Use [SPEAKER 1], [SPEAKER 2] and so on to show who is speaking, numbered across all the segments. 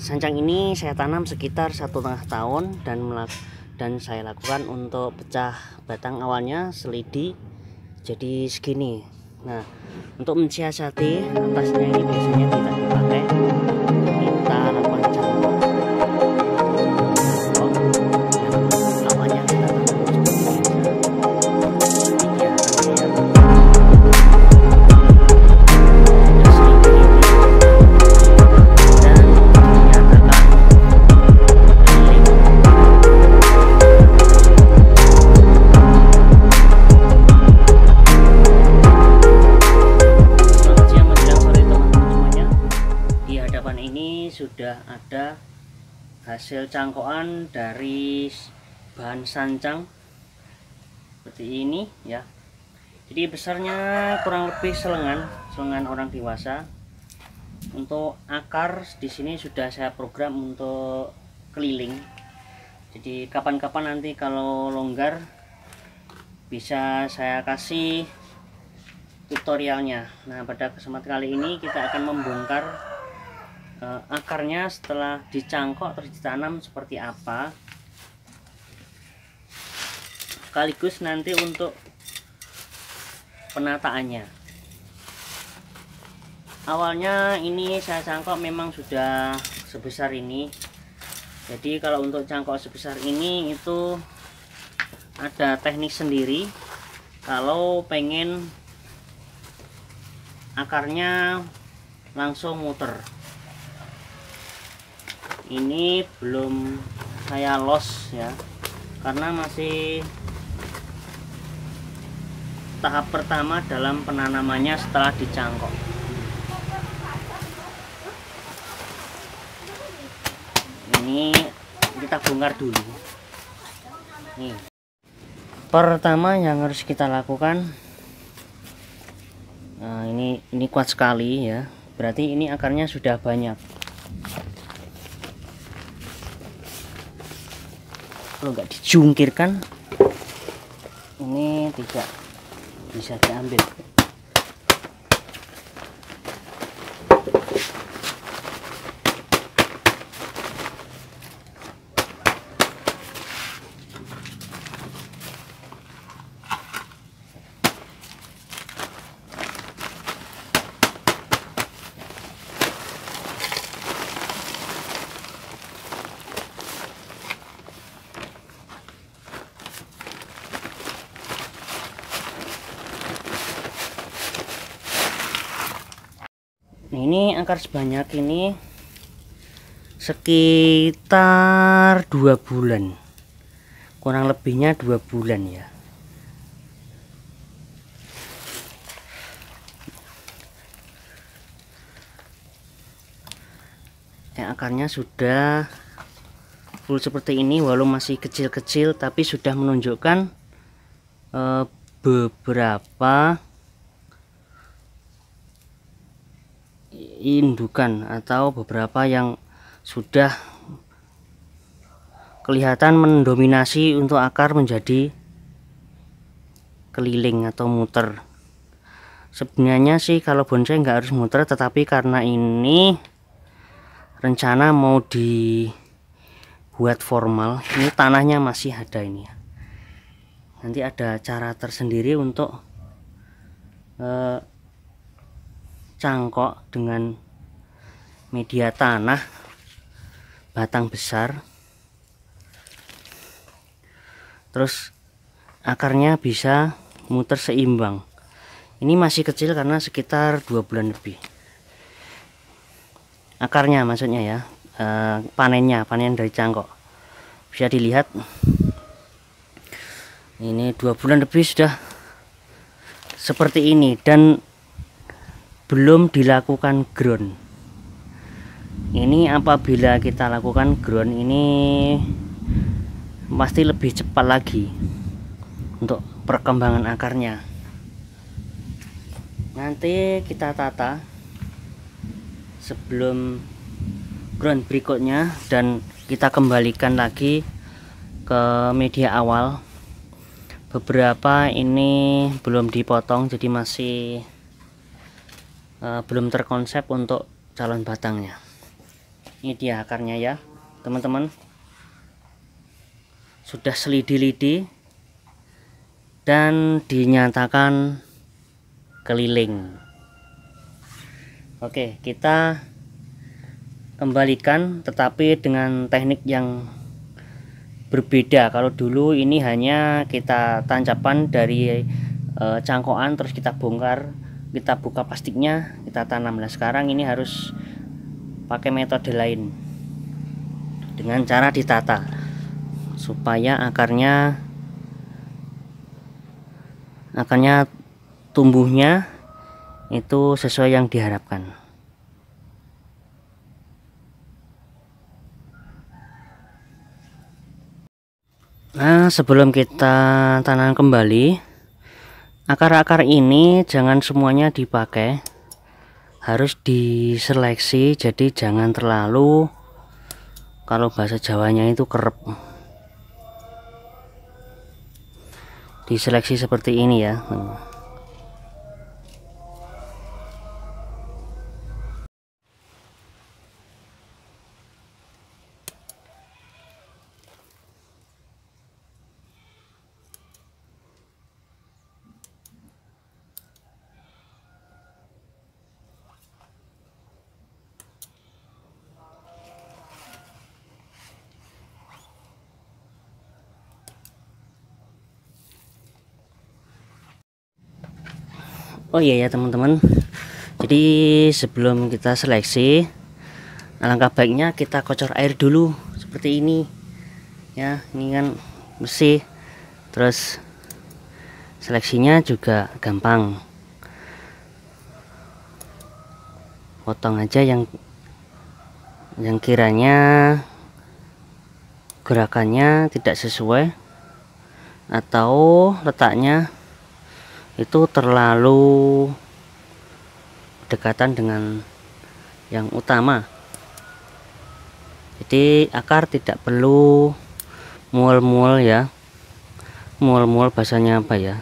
[SPEAKER 1] Sancang ini saya tanam sekitar satu setengah tahun dan dan saya lakukan untuk pecah batang awalnya selidi jadi segini. Nah, untuk mensiasati atasnya ini biasanya tidak dipakai sudah ada hasil cangkokan dari bahan sancang seperti ini ya jadi besarnya kurang lebih selengan selengan orang dewasa untuk akar di sini sudah saya program untuk keliling jadi kapan-kapan nanti kalau longgar bisa saya kasih tutorialnya nah pada kesempatan kali ini kita akan membongkar uh, akarnya setelah dicangkok terus ditanam seperti apa sekaligus nanti untuk penataannya awalnya ini saya cangkok memang sudah sebesar ini jadi kalau untuk cangkok sebesar ini itu ada teknik sendiri kalau pengen akarnya langsung muter ini belum saya los ya karena masih tahap pertama dalam penanamannya setelah dicangkok ini kita bongkar dulu Ini, pertama yang harus kita lakukan nah ini ini kuat sekali ya berarti ini akarnya sudah banyak kalau nggak dijungkirkan ini tidak bisa diambil mengakar sebanyak ini sekitar dua bulan kurang lebihnya dua bulan ya yang akarnya sudah full seperti ini walau masih kecil-kecil tapi sudah menunjukkan eh, beberapa indukan atau beberapa yang sudah kelihatan mendominasi untuk akar menjadi keliling atau muter sebenarnya sih kalau bonsai nggak harus muter tetapi karena ini rencana mau dibuat formal ini tanahnya masih ada ini ya. nanti ada cara tersendiri untuk uh, cangkok dengan media tanah batang besar terus akarnya bisa muter seimbang ini masih kecil karena sekitar dua bulan lebih akarnya maksudnya ya eh, panennya panen dari cangkok bisa dilihat ini dua bulan lebih sudah seperti ini dan belum dilakukan ground ini apabila kita lakukan ground ini pasti lebih cepat lagi untuk perkembangan akarnya nanti kita tata sebelum ground berikutnya dan kita kembalikan lagi ke media awal beberapa ini belum dipotong jadi masih uh, belum terkonsep untuk calon batangnya ini dia akarnya ya teman-teman sudah selidi-lidi dan dinyatakan keliling oke kita kembalikan tetapi dengan teknik yang berbeda kalau dulu ini hanya kita tancapkan dari e, cangkokan terus kita bongkar kita buka plastiknya kita tanam nah sekarang ini harus pakai metode lain dengan cara ditata supaya akarnya akarnya tumbuhnya itu sesuai yang diharapkan Nah, sebelum kita tanam kembali, akar-akar ini jangan semuanya dipakai harus diseleksi jadi jangan terlalu kalau bahasa jawanya itu kerep diseleksi seperti ini ya oh iya ya teman-teman jadi sebelum kita seleksi alangkah baiknya kita kocor air dulu seperti ini ya ini kan bersih terus seleksinya juga gampang potong aja yang yang kiranya gerakannya tidak sesuai atau letaknya itu terlalu dekatan dengan yang utama jadi akar tidak perlu mual-mual ya mual-mual bahasanya apa ya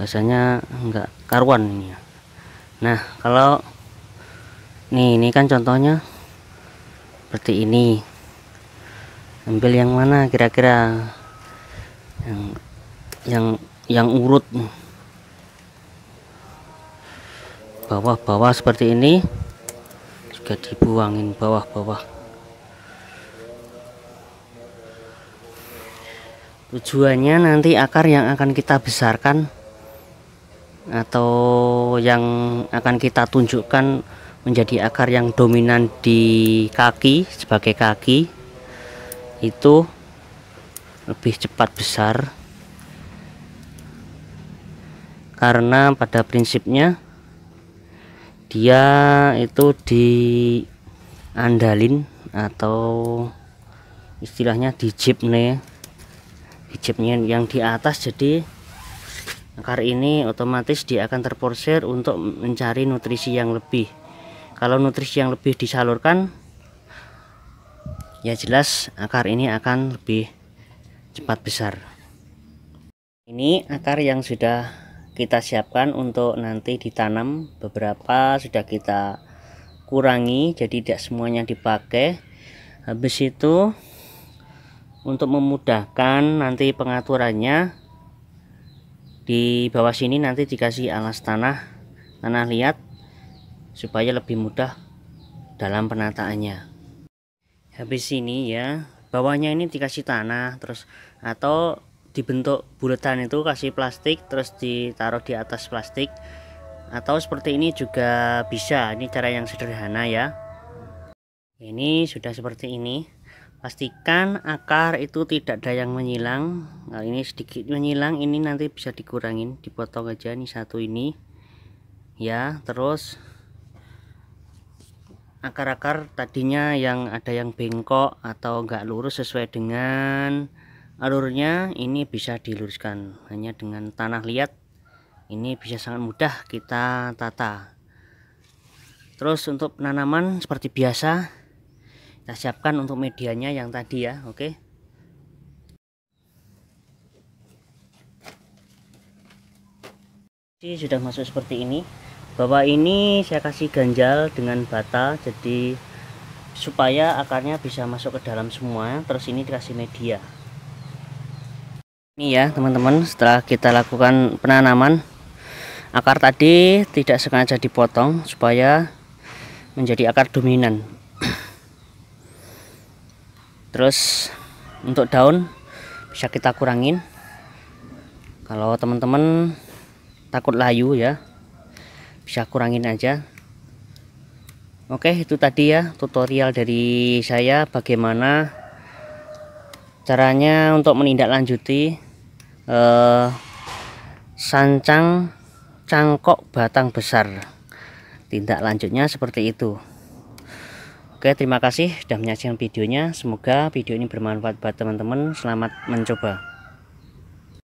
[SPEAKER 1] bahasanya enggak karuan ini ya. nah kalau nih ini kan contohnya seperti ini ambil yang mana kira-kira yang yang yang urut bawah-bawah seperti ini juga dibuangin bawah-bawah tujuannya nanti akar yang akan kita besarkan atau yang akan kita tunjukkan menjadi akar yang dominan di kaki sebagai kaki itu lebih cepat besar karena pada prinsipnya dia itu diandalin atau istilahnya di jeep nih di yang di atas jadi akar ini otomatis dia akan terporsir untuk mencari nutrisi yang lebih kalau nutrisi yang lebih disalurkan ya jelas akar ini akan lebih cepat besar ini akar yang sudah kita siapkan untuk nanti ditanam beberapa sudah kita kurangi jadi tidak semuanya dipakai habis itu untuk memudahkan nanti pengaturannya di bawah sini nanti dikasih alas tanah tanah liat supaya lebih mudah dalam penataannya habis ini ya bawahnya ini dikasih tanah terus atau dibentuk bulatan itu kasih plastik terus ditaruh di atas plastik atau seperti ini juga bisa ini cara yang sederhana ya ini sudah seperti ini pastikan akar itu tidak ada yang menyilang nah, ini sedikit menyilang ini nanti bisa dikurangin dipotong aja nih satu ini ya terus akar-akar tadinya yang ada yang bengkok atau enggak lurus sesuai dengan alurnya ini bisa diluruskan hanya dengan tanah liat ini bisa sangat mudah kita tata terus untuk penanaman seperti biasa kita siapkan untuk medianya yang tadi ya oke okay? Ini sudah masuk seperti ini bahwa ini saya kasih ganjal dengan bata jadi supaya akarnya bisa masuk ke dalam semua terus ini dikasih media ini ya teman-teman setelah kita lakukan penanaman akar tadi tidak sengaja dipotong supaya menjadi akar dominan terus untuk daun bisa kita kurangin kalau teman-teman takut layu ya bisa kurangin aja oke itu tadi ya tutorial dari saya bagaimana caranya untuk menindaklanjuti eh, sancang cangkok batang besar tindak lanjutnya seperti itu Oke terima kasih sudah menyaksikan videonya semoga video ini bermanfaat buat teman-teman selamat mencoba